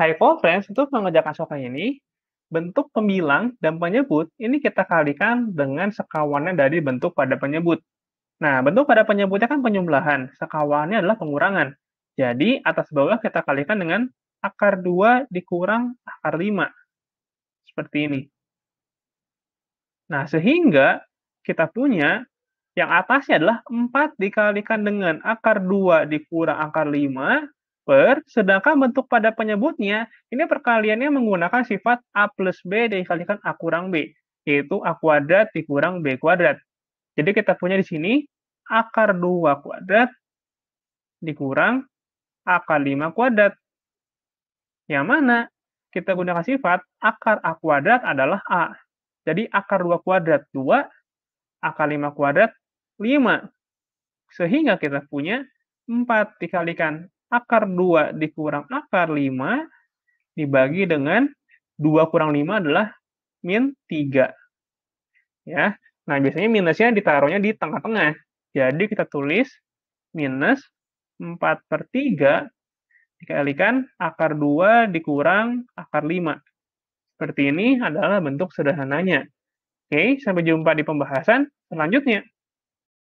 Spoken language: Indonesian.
High Conference untuk mengerjakan soal ini, bentuk pembilang dan penyebut ini kita kalikan dengan sekawannya dari bentuk pada penyebut. Nah, bentuk pada penyebutnya kan penjumlahan, sekawannya adalah pengurangan. Jadi, atas bawah kita kalikan dengan akar 2 dikurang akar 5. Seperti ini. Nah, sehingga kita punya yang atasnya adalah 4 dikalikan dengan akar 2 dikurang akar 5, per, sedangkan bentuk pada penyebutnya, ini perkaliannya menggunakan sifat A plus B dikalikan A kurang B, yaitu A kuadrat dikurang B kuadrat. Jadi kita punya di sini akar 2 kuadrat dikurang akar 5 kuadrat. Yang mana kita gunakan sifat akar A kuadrat adalah A. Jadi akar 2 kuadrat 2, akar 5 kuadrat 5. Sehingga kita punya 4 dikalikan akar 2 dikurang akar 5 dibagi dengan 2 kurang 5 adalah min 3. Ya. Nah, biasanya minusnya ditaruhnya di tengah-tengah. Jadi kita tulis minus 4 per 3 dikalikan akar 2 dikurang akar 5. Seperti ini adalah bentuk sederhananya. Oke, sampai jumpa di pembahasan selanjutnya.